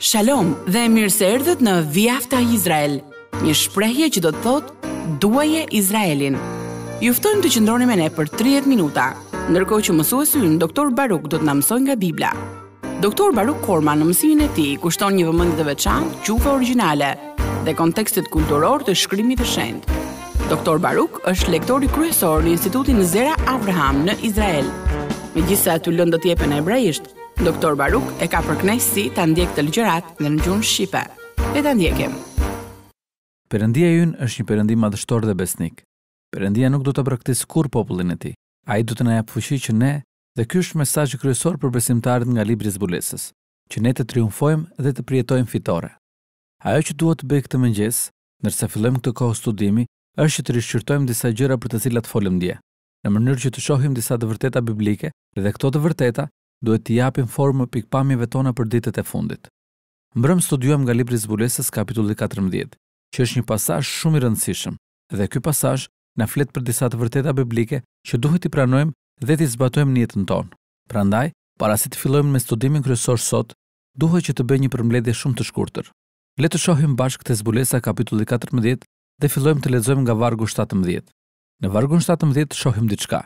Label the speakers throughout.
Speaker 1: Shalom dhe mirë se erdhët në Viafta Izrael, një shprehje që do të thotë duaje Izraelin. Juftojmë të qëndroni me ne për 30 minuta, ndërkohë që mësuesi ynë doktor Baruk do të na mësojë nga Bibla. Doktor Baruk Korma në mësimin e tij kushton një vëmendje të veçantë qufa origjinale dhe kontekstit kulturor të shkrimit të shenjtë. Doktor Baruk është lektori kryesor në Institutin Zera Abraham në Izrael. Megjithëse aty lëndët jepen hebrejisht, Doktor Baruk e ka përkënaj si të ndjek të lëgjërat në në gjumë Shqipe. E të ndjekim.
Speaker 2: Përëndia jën është një përëndi madhështor dhe besnik. Përëndia nuk du të praktisë kur popullin e ti. A i du të në japë fëshi që ne dhe kjo është mesaj kryesor për besimtarët nga Libri Zbulesës, që ne të triumfojmë dhe të prjetojmë fitore. Ajo që duhet të bëj këtë mëngjes, nërse fillojmë këtë kohë studimi, është që të rishqyrtojmë disa gjëra për të cilat folëm dje, në mënyrë që të shohim disa të vërteta biblike, dhe këto të vërteta duhet të japim formë pikpamjeve tona për ditët e fundit. Mbrëm studiojmë nga libri i zbulesës kapitulli 14, që është një pasazh shumë i rëndësishëm, dhe ky pasazh na flet për disa të vërteta biblike që duhet i pranojmë dhe t'i zbatojmë në jetën tonë. Prandaj, para se të fillojmë me studimin kryesor sot, duhet që të bëj një përmbledhje shumë të shkurtër. Le të shohim bashkë te zbulesa kapitulli 14 dhe fillojmë të lexojmë nga vargu 17. Në vargun 17 shohim diçka.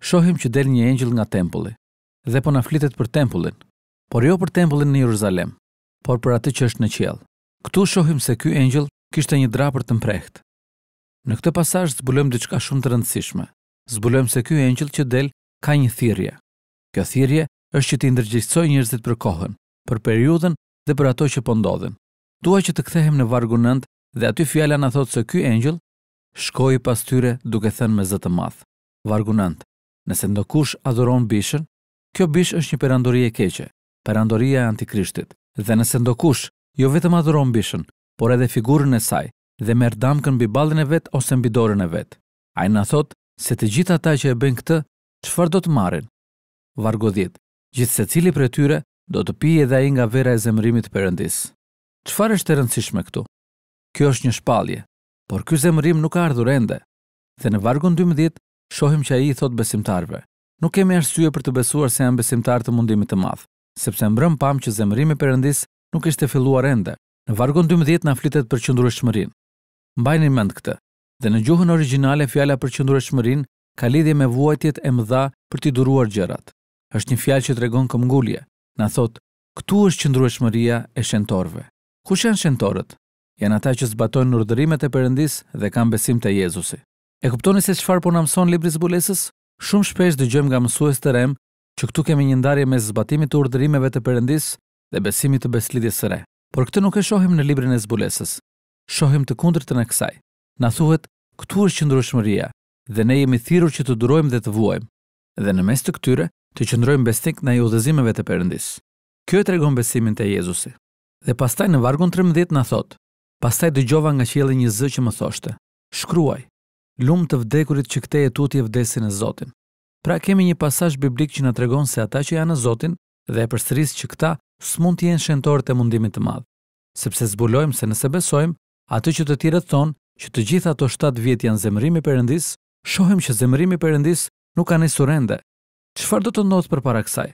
Speaker 2: Shohim që del një engjël nga tempulli dhe po na flitet për tempullin, por jo për tempullin në Jeruzalem, por për atë që është në qiell. Ktu shohim se ky engjël kishte një drapër të mprehtë. Në këtë pasazh zbulojm diçka shumë të rëndësishme. Zbulojm se ky engjël që del ka një thirrje. Kjo thirrje është që të ndërgjigjësoj njerëzit për kohën, për periudhën dhe për ato që po ndodhin. Dua që të kthehem në vargu 9 dhe aty fjala na thotë se ky engjël shkoi pas tyre duke thënë me zë të madh. Vargu 9. Nëse ndokush adhuron bishën, Kjo bish është një perandori e keqe, perandoria e antikrishtit, dhe nëse ndokush, jo vetëm adhuron bishën, por edhe figurën e saj, dhe merë damkën bi baldin e vetë ose mbi dorën e vetë. A i në thotë, se të gjitha ta që e bën këtë, qëfar do të marin? Vargo djetë, gjithë se cili për e tyre, do të pije dhe i nga vera e zemërimit përëndis. Qëfar është e rëndësishme këtu? Kjo është një shpalje, por kjo zemërim nuk ardhur ende. Dhe në vargon 12, shohim që a i thot besimtarve, nuk kemi arsye për të besuar se janë besimtar të mundimit të madh, sepse mbrëm pam që zemërimi Perëndis nuk ishte filluar ende. Në vargun 12 na flitet për qëndrueshmërinë. Mbajni mend këtë. Dhe në gjuhën origjinale fjala për qëndrueshmërinë ka lidhje me vuajtjet e mëdha për t'i duruar gjërat. Është një fjalë që tregon këmbngulje. Na thot, "Ktu është qëndrueshmëria e shëntorëve." Ku janë shëntorët? Janë ata që zbatojnë urdhërimet e Perëndis dhe kanë besim te Jezusi. E kuptoni se çfarë po na mëson libri i zbulesës? Shumë shpesh dëgjojmë nga mësues të rem që këtu kemi një ndarje mes zbatimit të urdhërimeve të Perëndis dhe besimit të beslidhjes së re. Por këtë nuk e shohim në librin e zbulesës. Shohim të kundërtën e kësaj. Na thuhet, këtu është qëndrueshmëria dhe ne jemi thirrur që të durojmë dhe të vuajmë. Dhe në mes të këtyre, të qëndrojmë besnik në udhëzimeve të Perëndis. Kjo e tregon besimin te Jezusi. Dhe pastaj në vargun 13 na thot: Pastaj dëgjova nga qielli një zë që më thoshte: Shkruaj lumë të vdekurit që këte e tuti e vdesin e Zotin. Pra kemi një pasash biblik që nga tregon se ata që janë e Zotin dhe e përstëris që këta së mund të jenë shëntorët e mundimit të madhë. Sepse zbulojmë se nëse besojmë, aty që të tjire të thonë që të gjitha ato 7 vjetë janë zemërimi përëndis, shohim që zemërimi përëndis nuk ka një surende. Qëfar do të ndodhë për para kësaj?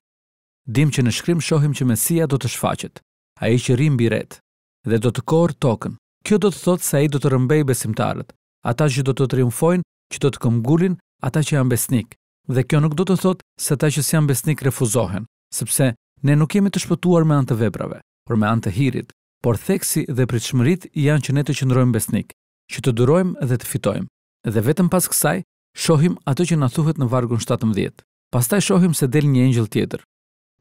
Speaker 2: Dim që në shkrim shohim që Mesia do të shfaqet, a i që rim biret, dhe do të korë tokën. Kjo do të thotë se a i do të rëmbej besimtarët, ata që do të triumfojnë, që do të këmgullin, ata që janë besnik. Dhe kjo nuk do të thotë se ata që janë besnik refuzohen, sepse ne nuk jemi të shpëtuar me anë të veprave, por me anë të hirit, por theksi dhe pritshmërit janë që ne të qëndrojmë besnik, që të durojmë dhe të fitojmë. Dhe vetëm pas kësaj shohim atë që na thuhet në vargun 17. Pastaj shohim se del një engjël tjetër.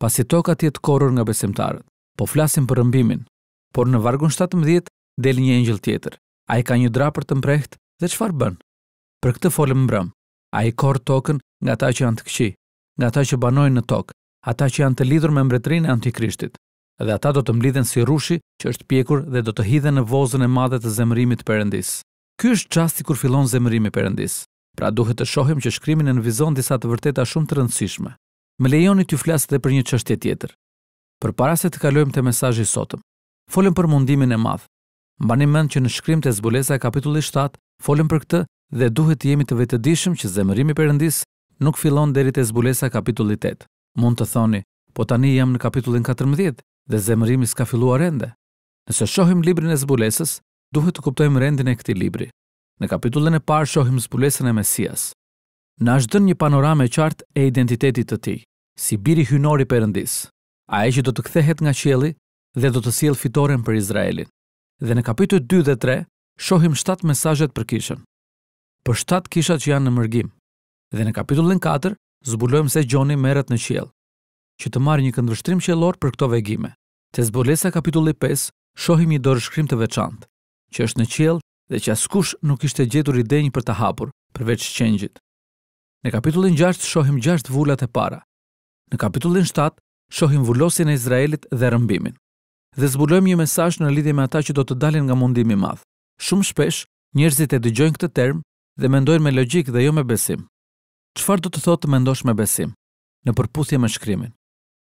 Speaker 2: Pasi toka ti të korrur nga besimtarët, po flasim për rëmbimin. Por në vargun 17 del një engjël tjetër. Ai ka një drapër të mprehtë Dhe qëfar bën? Për këtë folëm mbrëm, a i korë tokën nga ta që janë të këqi, nga ta që banojnë në tokë, ata që janë të lidhur me mbretrin e antikrishtit, dhe ata do të mblidhen si rushi që është pjekur dhe do të hidhen në vozën e madhe të zemërimit perëndis. Ky është çasti kur fillon zemërimi perëndis. Pra duhet të shohim që shkrimi në vizon disa të vërteta shumë të rëndësishme. Më lejoni t'ju flas për një çështje tjetër. para se të kalojmë te mesazhi i sotëm, folëm për mundimin e madh. Mbani mend që në shkrim të zbulesa e kapitullit folëm për këtë dhe duhet të jemi të vetëdijshëm që zemërimi Perëndis nuk fillon deri te zbulesa kapitulli 8. Mund të thoni, po tani jam në kapitullin 14 dhe zemërimi s'ka filluar ende. Nëse shohim librin e zbulesës, duhet të kuptojmë rendin e këtij libri. Në kapitullin e parë shohim zbulesën e Mesias. Na zhdon një panoramë e qartë e identitetit të tij, si biri hynor i Perëndis. Ai që do të kthehet nga qielli dhe do të sjell fitoren për Izraelin. Dhe në kapitull 2 dhe shohim 7 mesajet për kishën. Për 7 kishat që janë në mërgim. Dhe në kapitullin 4, zbulojmë se Gjoni merret në qiell, që të marrë një këndvështrim qjelor për këto vegime. Të zbulesa kapitulli 5, shohim një dorëshkrim të veçantë, që është në qiell dhe që askush nuk ishte gjetur i denjë për të hapur, përveç qengjit. Në kapitullin 6, shohim 6 vullat e para. Në kapitullin 7, shohim vullosin e Izraelit dhe rëmbimin dhe zbulojmë një mesaj në lidhje me ata që do të dalin nga mundimi madhë. Shumë shpesh, njerëzit e dëgjojnë këtë term dhe mendojnë me logjik dhe jo me besim. Çfarë do të thotë të mendosh me besim? Në përputhje me shkrimin.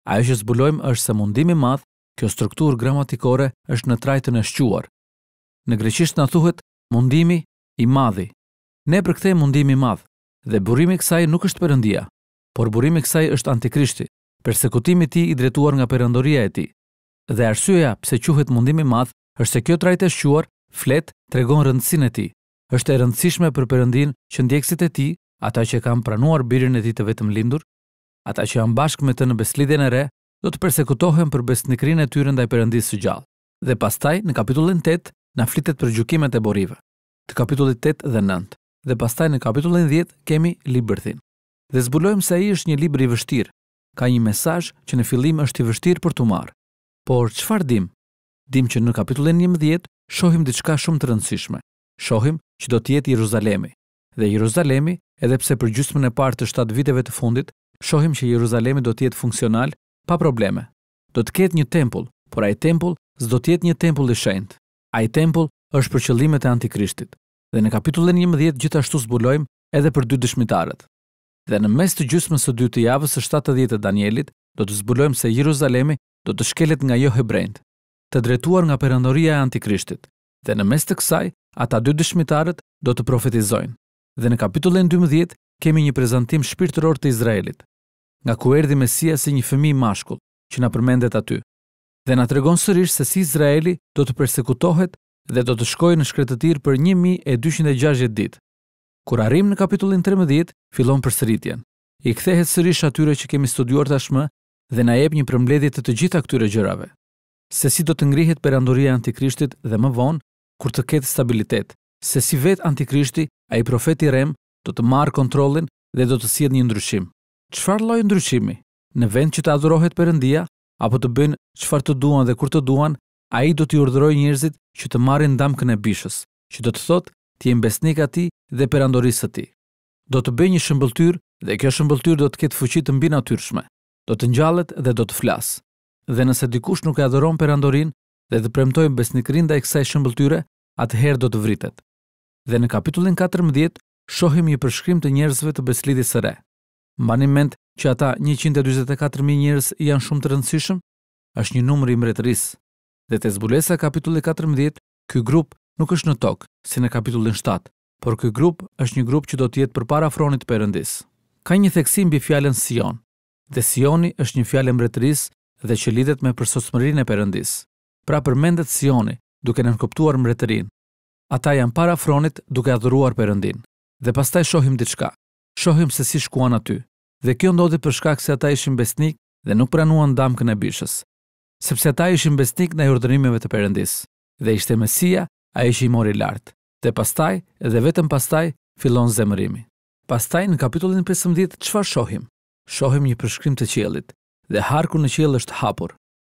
Speaker 2: Ajo që zbulojmë është se mundimi i madh, kjo struktur gramatikore është në trajtën e shquar. Në greqisht na thuhet mundimi i madh. Ne përkthej mundimi i madh dhe burimi i kësaj nuk është perëndia, por burimi i kësaj është antikrishti, persekutimi i tij i dretuar nga perëndoria e tij. Dhe arsyeja pse quhet mundimi i madh është se kjo trajtë e shquar flet, tregon rëndësinë e tij. Është e rëndësishme për Perëndin që ndjekësit e tij, ata që kanë pranuar birin e tij të vetëm lindur, ata që janë bashkë me të në beslidhjen e re, do të përsekutohen për besnikrinë e tyre ndaj Perëndisë së gjallë. Dhe pastaj në kapitullin 8 na flitet për gjykimet e borive. Të kapitullit 8 dhe 9 dhe pastaj në kapitullin 10 kemi liberthin. Dhe zbulojmë se ai është një libër i vështirë. Ka një mesazh që në fillim është i vështirë për tu marrë. Por çfarë dim? Dim që në kapitullin 11 shohim diçka shumë të rëndësishme. Shohim që do të jetë Jeruzalemi. Dhe Jeruzalemi, edhe pse për gjysmën e parë të shtatë viteve të fundit, shohim që Jeruzalemi do të jetë funksional pa probleme. Do të ketë një tempull, por ai tempull s'do të jetë një tempull i shenjtë. Ai tempull është për qëllimet e Antikrishtit. Dhe në kapitullin 11 gjithashtu zbulojmë edhe për dy dëshmitarët. Dhe në mes të gjysmës së dytë të javës së 70 të Danielit, do të zbulojmë se Jeruzalemi do të shkelet nga jo hebrejtë të dretuar nga perëndoria e Antikrishtit. Dhe në mes të kësaj, ata dy dëshmitarët do të profetizojnë. Dhe në kapitullin 12 kemi një prezantim shpirtëror të Izraelit, nga ku erdhi Mesia si një fëmijë mashkull, që na përmendet aty. Dhe na tregon sërish se si Izraeli do të përsekutohet dhe do të shkojë në shkretëtir për 1260 ditë. Kur arrim në kapitullin 13, fillon përsëritjen. I kthehet sërish atyre që kemi studiuar tashmë dhe na jep një përmbledhje të të gjitha këtyre gjërave se si do të ngrihet perandoria e antikrishtit dhe më vonë kur të ketë stabilitet. Se si vet antikrishti, ai profeti Rem, do të marr kontrollin dhe do të sjellë një ndryshim. Çfarë lloj ndryshimi? Në vend që të adurohet Perëndia apo të bëjnë çfarë të duan dhe kur të duan, ai do t'i urdhërojë njerëzit që të marrin damkën e bishës, që do të thotë ti je besnik ati dhe perandorisë i ati. Do të bëjë një shëmbulltyr dhe kjo shëmbulltyr do të ketë fuqi të mbi natyrshme. Do të ngjallet dhe do të flasë dhe nëse dikush nuk e adhuron perandorin dhe dhe premtojnë besnikrin dhe e kësaj shëmbëltyre, atëherë do të vritet. Dhe në kapitullin 14, shohim një përshkrim të njerëzve të beslidhi së re. Mbani mend që ata 144.000 njerëz janë shumë të rëndësishëm, është një numër i mbretëris. Dhe te zbulesa kapitulli 14, ky grup nuk është në tokë, si në kapitullin 7, por ky grup është një grup që do të jetë përpara afronit Perëndis. Ka një theksim mbi fjalën Sion, dhe Sioni është një fjalë mbretërisë dhe që lidhet me përsosmërinë e përëndis. Pra përmendet Sioni, duke nënkoptuar mretërin. Ata janë para fronit duke adhuruar përëndin. Dhe pastaj shohim diçka. Shohim se si shkuan aty. Dhe kjo ndodhi për shkak se ata ishin besnik dhe nuk pranuan damkën e bishës. Sepse ata ishin besnik në urdhërimeve të Perëndis. Dhe ishte Mesia, ai ishi i mori lart. Dhe pastaj, dhe vetëm pastaj, fillon zemërimi. Pastaj në kapitullin 15 çfarë shohim? Shohim një përshkrim të qiellit dhe harku në qiell është hapur.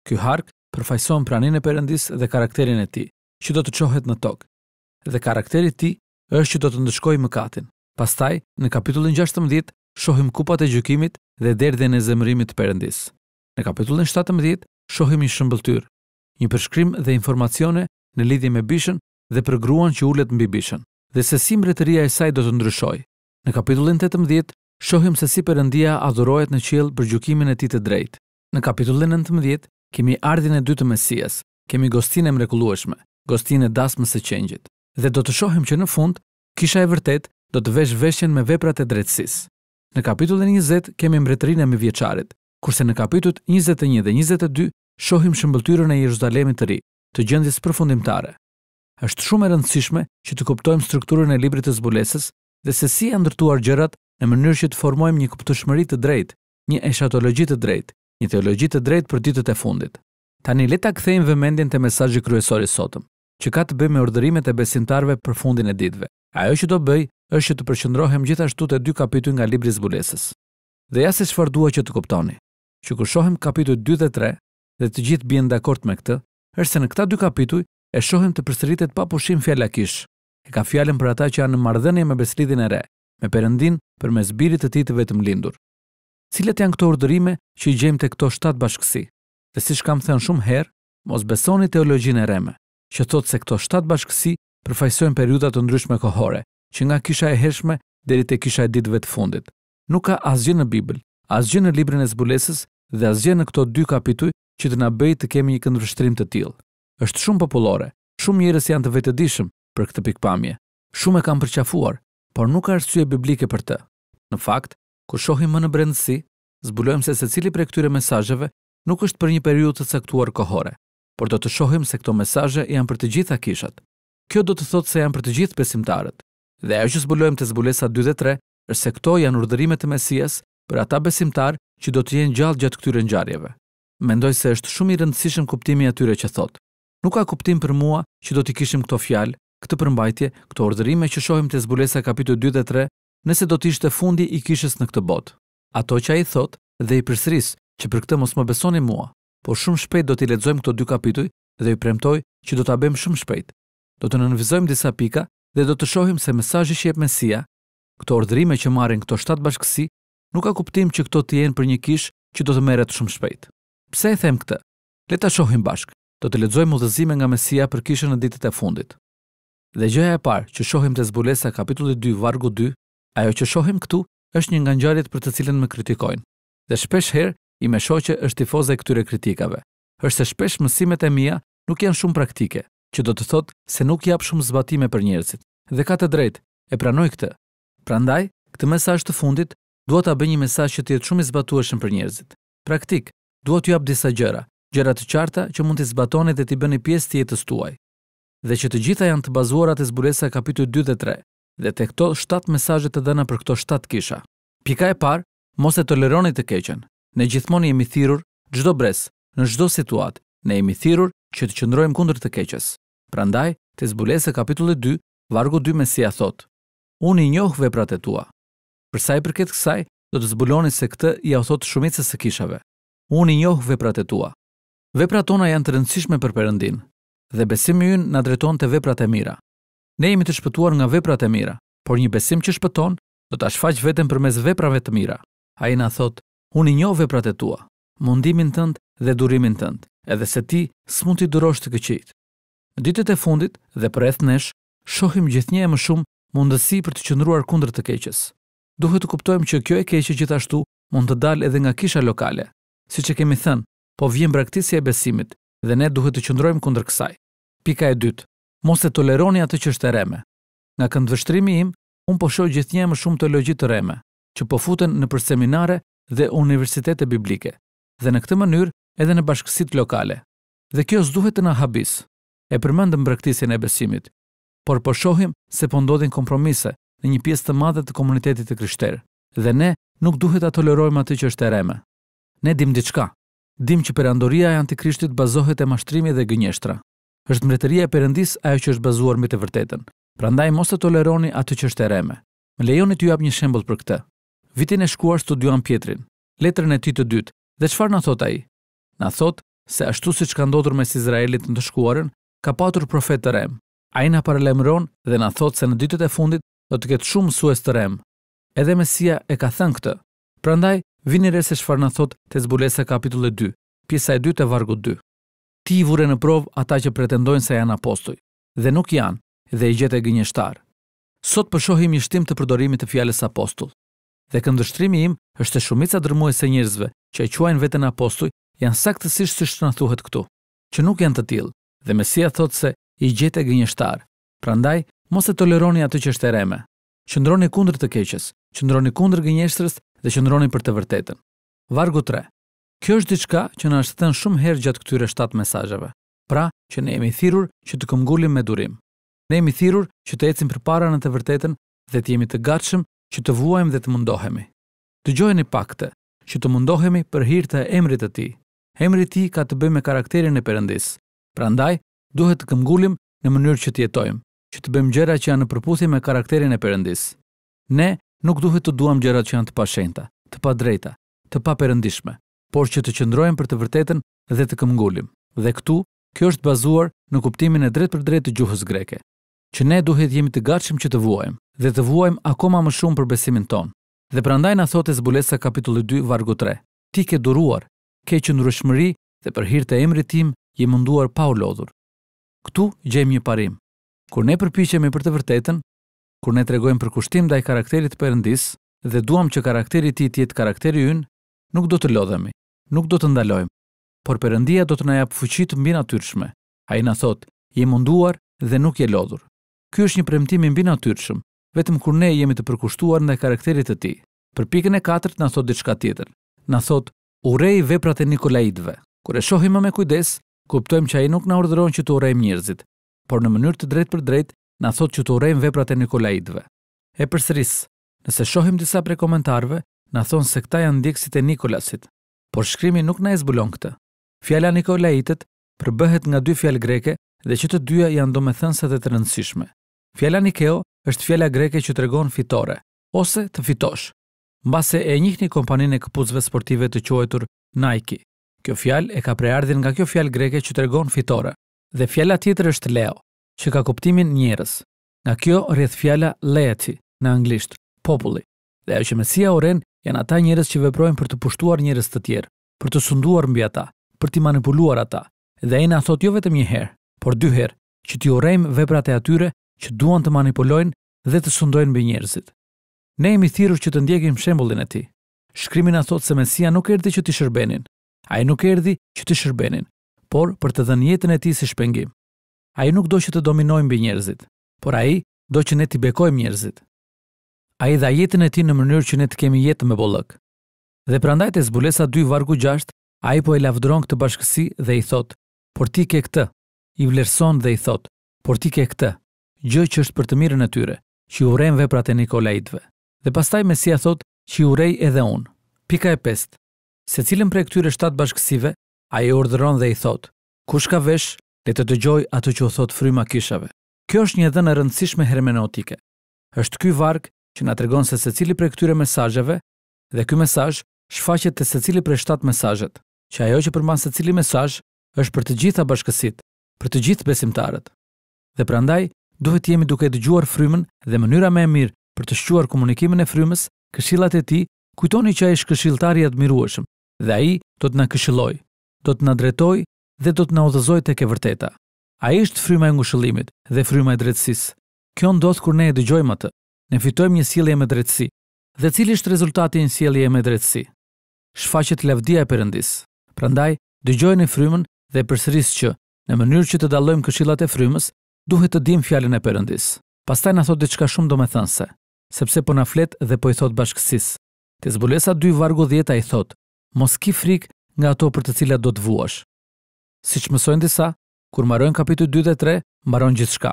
Speaker 2: Ky hark përfaqëson praninë e Perëndisë dhe karakterin e tij, që do të çohet në tokë. Dhe karakteri i ti tij është që do të ndëshkojë mëkatin. Pastaj, në kapitullin 16, shohim kupat e gjykimit dhe derdhen e zemërimit të Perëndisë. Në kapitullin 17, shohim një shëmbëltyr, një përshkrim dhe informacione në lidhje me bishën dhe për gruan që ulet mbi bishën, dhe se si mbretëria e saj do të ndryshojë. Në kapitullin 18 shohim se si Perëndia adhurohet në qilë për gjykimin e tij të drejtë. Në kapitullin 19 kemi ardhin e dytë të Mesias, kemi Gostin e Mrekulueshme, Gostin e dasmës së qengjit. Dhe do të shohim që në fund, kisha e vërtet do të vesh veshjen me veprat e drejtësisë. Në kapitullin 20 kemi mbretërinë e mëvjeçarit, kurse në kapitullt 21 dhe 22 shohim shëmbulltyrën e Jeruzalemit të ri, të gjendjes përfundimtare. Është shumë e rëndësishme që të kuptojmë strukturën e librit të zbulesës dhe se si janë ndërtuar gjërat në mënyrë që të formojmë një kuptueshmëri të drejtë, një eshatologji të drejtë, një teologji të drejtë për ditët e fundit. Tani le ta kthejmë vëmendjen te mesazhi kryesor i sotëm, që ka të bëjë me urdhërimet e besimtarëve për fundin e ditëve. Ajo që do bëj është që të përqendrohem gjithashtu te dy kapituj nga libri i zbulesës. Dhe ja se çfarë dua që të kuptoni, që kur shohim kapitujt 2 dhe 3 dhe të gjithë bien dakord me këtë, është se në këta dy kapituj e shohim të përsëritet pa pushim fjala kish. E ka fjalën për ata që janë në marrëdhënie me beslidhjen e re, me Perëndin përmes birit të tij të vetëm lindur. Cilat janë këto urdhërime që i gjejmë te këto shtat bashkësi? Dhe siç kam thënë shumë herë, mos besoni teologjinë e Reme, që thotë se këto shtat bashkësi përfaqësojnë periudha të ndryshme kohore, që nga kisha e hershme deri te kisha e ditëve të fundit. Nuk ka asgjë në Bibël, asgjë në librin e zbulesës dhe asgjë në këto dy kapituj që të na bëjë të kemi një këndvështrim të tillë. Është shumë popullore. Shumë njerëz janë të vetëdijshëm për këtë pikpamje. Shumë e kanë përqafuar, por nuk ka arsye biblike për të. Në fakt, kur shohim më në brendësi, zbulojmë se secili prej këtyre mesazheve nuk është për një periudhë të caktuar kohore, por do të shohim se këto mesazhe janë për të gjitha kishat. Kjo do të thotë se janë për të gjithë besimtarët. Dhe ajo që zbulojmë te zbulesa 2 dhe 3 është se këto janë urdhërimet e Mesias për ata besimtarë që do të jenë gjallë gjatë këtyre ngjarjeve. Mendoj se është shumë i rëndësishëm kuptimi atyre që thotë. Nuk ka kuptim për mua që do të kishim këto fjalë, këtë përmbajtje, këtë ordërime që shohim të zbulesa kapitu 2 dhe 3, nëse do t'ishte fundi i kishës në këtë botë. Ato që a i thot dhe i përsëris që për këtë mos më besoni mua, por shumë shpejt do t'i ledzojmë këto dy kapituj dhe i premtoj që do t'a bëjmë shumë shpejt. Do të nënvizojmë disa pika dhe do të shohim se mesajë që jep mesia, këto ordërime që marrin këto shtatë bashkësi, nuk ka kuptim që këto t'jen për një kishë që do të meret shumë shpejt. Pse e them këtë? Le ta shohim bashkë. Do të lexojmë udhëzime nga Mesia për kishën në ditët e fundit. Dhe gjëja e parë që shohim te zbulesa kapitulli 2 vargu 2, ajo që shohim këtu është një nga ngjarjet për të cilën më kritikojnë. Dhe shpesh herë i më shoqë është tifozë këtyre kritikave. Është se shpesh mësimet e mia nuk janë shumë praktike, që do të thotë se nuk jap shumë zbatime për njerëzit. Dhe ka të drejtë, e pranoj këtë. Prandaj, këtë mesazh të fundit dua ta bëj një mesazh që të jetë shumë i zbatueshëm për njerëzit. Praktik, dua t'ju jap disa gjëra, gjëra të qarta që mund të zbatoni dhe të bëni pjesë të jetës tuaj dhe që të gjitha janë të bazuara te zbulesa kapitull 2 dhe 3 dhe te këto 7 mesazhe të dhëna për këto 7 kisha. Pika e parë, mos e toleroni të keqen. Ne gjithmonë jemi thirrur çdo bres, në çdo situatë. Ne jemi thirrur që të qëndrojmë kundër të keqes. Prandaj, te zbulesa kapitulli 2, vargu 2 Mesia thot: Unë i njoh veprat e tua. Për sa i përket kësaj, do të zbuloni se këtë i ia thot shumicës së kishave. Unë i njoh veprat e tua. Veprat tona janë të rëndësishme për Perëndinë dhe besimi ynë na drejton te veprat e mira. Ne jemi të shpëtuar nga veprat e mira, por një besim që shpëton do ta shfaq vetëm përmes veprave të mira. Ai na thot, unë i njoh veprat e tua, mundimin tënd dhe durimin tënd, edhe se ti s'mund të durosh të këqijt. Ditët e fundit dhe për rreth nesh, shohim gjithnjë e më shumë mundësi për të qëndruar kundër të keqes. Duhet të kuptojmë që kjo e keqe gjithashtu mund të dalë edhe nga kisha lokale. Siç e kemi thënë, po vjen braktisja e besimit dhe ne duhet të qëndrojmë kundër kësaj. Pika e dytë, mos e toleroni atë që është e reme. Nga këndvështrimi im, unë po shoj e më shumë të logjit të reme, që po futen në për seminare dhe universitete biblike, dhe në këtë mënyrë edhe në bashkësit lokale. Dhe kjo s'duhet të në habis, e përmendëm mbrektisjen e besimit, por po shohim se po ndodhin kompromise në një pjesë të madhe të komunitetit të krishterë, dhe ne nuk duhet a tolerojmë atë që është e reme. Ne dim diçka, dim që perandoria e antikrishtit bazohet e mashtrimi dhe gënjeshtra është mbretëria e Perëndis, ajo që është bazuar mbi të vërtetën. Prandaj mos e toleroni atë që është e rreme. Më lejoni t'ju jap një shembull për këtë. Vitin e shkuar studiuan Pietrin, letrën e tij të dytë. Dhe çfarë na thot ai? Na thot se ashtu siç ka ndodhur me Izraelit në të shkuarën, ka patur profet të rrem. Ai na paralajmëron dhe na thot se në ditët e fundit do të ketë shumë mësues të rrem. Edhe Mesia e ka thënë këtë. Prandaj vini re se çfarë na thot te zbulesa kapitulli 2, pjesa e dytë e vargu ti i vure në provë ata që pretendojnë se janë apostuj, dhe nuk janë, dhe i gjete gënjështarë. Sot përshohim i shtim të përdorimit të fjales apostull. Dhe këndështrimi im është e shumica e se njërzve që e quajnë vetën apostuj janë saktësisht si shtë në thuhet këtu, që nuk janë të tilë dhe mesia thotë se i gjete gënjështar. Prandaj, mos e toleroni atë që është ereme. Qëndroni kundër të keqes, qëndroni kundër gënjështrës dhe qëndroni për të vërtetën. Vargu Kjo është diçka që na shtën shumë herë gjatë këtyre 7 mesazheve. Pra, që ne jemi thirrur që të këmbgulim me durim. Ne jemi thirrur që të ecim përpara në të vërtetën dhe të jemi të gatshëm që të vuajmë dhe të mundohemi. Dëgjojeni pak të, që të mundohemi për hir të emrit të Tij. Emri i Tij ka të bëjë me karakterin e Perëndis. Prandaj, duhet të këmbgulim në mënyrë që të jetojmë, që të bëjmë gjëra që janë në përputhje me karakterin e Perëndis. Ne nuk duhet të duam gjërat që janë të pashenjta, të padrejta, të paperëndishme por që të qëndrojmë për të vërtetën dhe të këmngulim. Dhe këtu, kjo është bazuar në kuptimin e drejt për drejt të gjuhës greke, që ne duhet jemi të gatshëm që të vuajmë, dhe të vuajmë akoma më shumë për besimin ton. Dhe prandaj na thotë zbulesa kapitulli 2 vargu 3. Ti ke duruar, ke qëndrueshmëri dhe për hir të emrit tim je munduar pa u lodhur. Ktu gjejmë një parim. Kur ne përpiqemi për të vërtetën, kur ne tregojmë për kushtim ndaj karakterit të Perëndis dhe duam që karakteri i ti tij të jetë karakteri ynë, nuk do të lodhemi nuk do të ndalojmë, por Perëndia do të na jap fuqi të mbi natyrshme. Ai na thot, je munduar dhe nuk je lodhur. Ky është një premtim i mbi natyrshëm, vetëm kur ne jemi të përkushtuar në karakterit të tij. Për pikën e katërt na thot diçka tjetër. Na thot, urrej veprat e Nikolajitve. Kur e shohim me kujdes, kuptojmë që ai nuk na urdhëron që të urrejmë njerëzit, por në mënyrë të drejtë për drejt na thot që të urrejmë veprat e Nikolaitëve. E përsëris, nëse shohim disa prej komentarëve, na thon se këta janë ndjekësit e Nikolasit por shkrimi nuk na e zbulon këtë. Fjala Nikolaitet përbëhet nga dy fjalë greke dhe që të dyja janë domethënëse të rëndësishme. Fjala Nikeo është fjala greke që tregon fitore ose të fitosh. Mbase e njihni kompaninë e këpucëve sportive të quajtur Nike. Kjo fjalë e ka preardhin nga kjo fjalë greke që tregon fitore. Dhe fjala tjetër është Leo, që ka kuptimin njerëz. Nga kjo rrjedh fjala Leati në anglisht, populli. Dhe ajo që Mesia oren janë ata njerëz që veprojnë për të pushtuar njerëz të tjerë, për të sunduar mbi ata, për të manipuluar ata. Dhe ai na thot jo vetëm një herë, por dy herë, që ti urrejm veprat e atyre që duan të manipulojnë dhe të sundojnë mbi njerëzit. Ne jemi thirrur që të ndjekim shembullin e tij. Shkrimi na thot se Mesia nuk erdhi që të shërbenin. Ai nuk erdhi që të shërbenin, por për të dhënë jetën e tij si shpengim. Ai nuk do që të dominojë mbi njerëzit, por ai do që ne të bekojmë njerëzit a i dha jetën e ti në mënyrë që ne të kemi jetë me bollëk. Dhe prandaj e zbulesa 2 vargu 6, a i po e lavdron këtë bashkësi dhe i thot, por ti ke këtë, i vlerëson dhe i thot, por ti ke këtë, gjë që është për të mirën e tyre, që urem veprat e Nikolaitve. Dhe pastaj Mesia thot, që urej edhe unë. Pika e pest, se cilën prej këtyre 7 bashkësive, a i urdhëron dhe i thot, kush ka vesh, le të dëgjoj atë që u thot fryma kishave. Kjo është një dhënë rëndësishme hermeneutike. është ky varg që na tregon se secili prej këtyre mesazheve dhe ky mesazh shfaqet te secili prej shtat mesazhet, që ajo që përmban secili mesazh është për të gjitha bashkësitë, për të gjithë besimtarët. Dhe prandaj duhet jemi duke dëgjuar frymën dhe mënyra më e mirë për të shquar komunikimin e frymës, këshillat e tij, kujtoni që ai është këshilltar i admirueshëm dhe ai do të na këshilloj, do të na drejtoj dhe do të na udhëzoj tek e vërteta. Ai është fryma e ngushëllimit dhe fryma e drejtësisë. Kjo ndodh kur ne e dëgjojmë atë ne fitojmë një sjellje me drejtësi. Dhe cili është rezultati i një sjellje me drejtësi? Shfaqet lavdia e Perëndis. Prandaj, dëgjojeni frymën dhe përsëris që në mënyrë që të dallojmë këshillat e frymës, duhet të dim fjalën e Perëndis. Pastaj na thot diçka shumë domethënëse, sepse po na flet dhe po i thot bashkësisë. Te zbulesa 2 vargu 10 ai thot: Mos ki frik nga ato për të cilat do të vuash. Siç mësojnë disa, kur mbarojnë kapitull 2 dhe 3, mbaron gjithçka.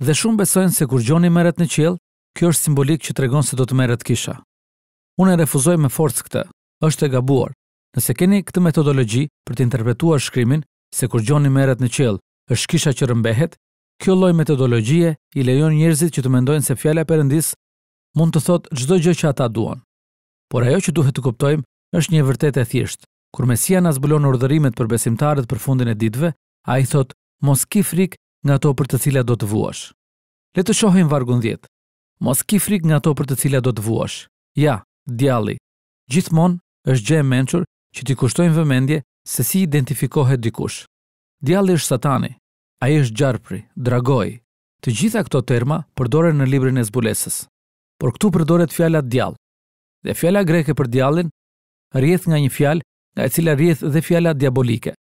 Speaker 2: Dhe shumë besojnë se kur gjoni merret në qiell, Kjo është simbolik që tregon se do të merret kisha. Unë e refuzoj me forcë këtë. Është e gabuar. Nëse keni këtë metodologji për të interpretuar shkrimin se kur gjoni merret në qell, është kisha që rëmbehet, kjo lloj metodologjie i lejon njerëzit që të mendojnë se fjala e Perëndis mund të thotë çdo gjë që ata duan. Por ajo që duhet të kuptojmë është një vërtetë e thjeshtë. Kur Mesia na zbulon urdhërimet për besimtarët për fundin e ditëve, ai thotë mos ki frik nga ato për të cilat do të vuash. Le të shohim vargun 10. Mos ki frik nga to për të cilat do të vuash. Ja, djalli, gjithmon është gje e menqur që ti kushtojnë vëmendje se si identifikohet dikush. Djalli është satani, a i është gjarpri, dragoj. Të gjitha këto terma përdore në librin e zbulesës. Por këtu përdoret fjallat djall. Dhe fjalla greke për djallin rjeth nga një fjall nga e cila rjeth dhe fjalla diabolike.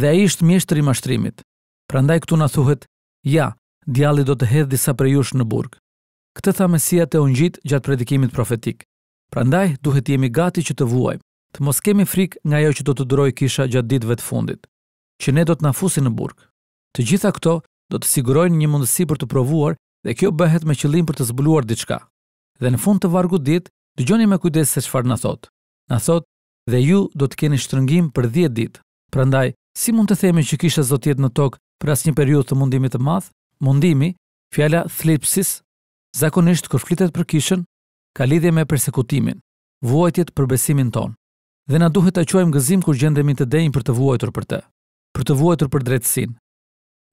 Speaker 2: Dhe a i është mjeshtë i Prandaj këtu në thuhet, ja, djalli do të hedhë disa prejush në burg. Këtë tha Mesia te ungjit gjatë predikimit profetik. Prandaj duhet jemi gati që të vuajmë, të mos kemi frikë nga ajo që do të duroj kisha gjatë ditëve të fundit, që ne do të na në burg. Të gjitha këto do të sigurojnë një mundësi për të provuar dhe kjo bëhet me qëllim për të zbuluar diçka. Dhe në fund të vargut ditë, dëgjoni me kujdes se çfarë na thot. Na thot dhe ju do të keni shtrëngim për 10 ditë. Prandaj, si mund të themi që kisha zotjet në tokë për asnjë periudhë të mundimit të madh? Mundimi, fjala thlipsis Zakonisht kur flitet për kishën, ka lidhje me përsekutimin, vuajtjet për besimin ton. Dhe na duhet ta quajmë gëzim kur gjendemi të denjë për të vuajtur për të, për të vuajtur për drejtësinë.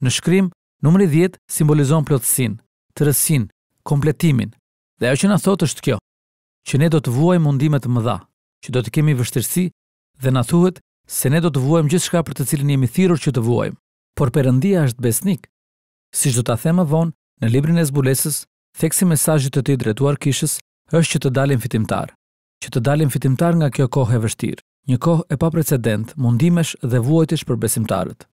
Speaker 2: Në shkrim, numri 10 simbolizon plotësinë, tërësinë, kompletimin. Dhe ajo që na thotë është kjo, që ne do të vuajmë mundime të mëdha, që do të kemi vështirësi dhe na thuhet se ne do të vuajmë gjithçka për të cilën jemi thirrur që të vuajmë. Por Perëndia është besnik. Siç do ta them më vonë, në librin e zbulesës theksi mesajit të ti dretuar kishës është që të dalim fitimtar. Që të dalim fitimtar nga kjo kohë e vështirë, një kohë e pa precedent, mundimesh dhe vuajtish për besimtarët.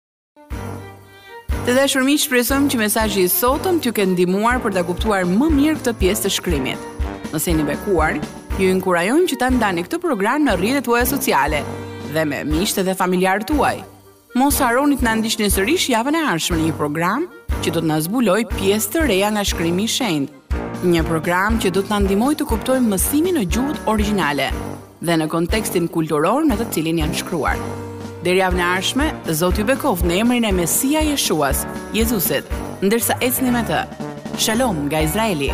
Speaker 1: Të dhe shërmi që presëm që mesajit i sotëm t'ju ke ndimuar për të kuptuar më mirë këtë pjesë të shkrimit. Nëse një bekuar, ju inkurajon që ta ndani këtë program në rrjetet tuaja sociale dhe me miqtë dhe familjarët tuaj. Mos haronit në na ndiqni sërish javën e arshme në një program që do të na zbuloj pjesë të reja nga shkrimi i shenjtë. Një program që do të na ndihmojë të kuptojmë mësimin në gjuhët origjinale dhe në kontekstin kulturor në të cilin janë shkruar. Deri javën e ardhshme, Zoti ju bekoft në emrin e Mesia Jeshuas, Jezusit, ndërsa ecni me të. Shalom nga Izraeli.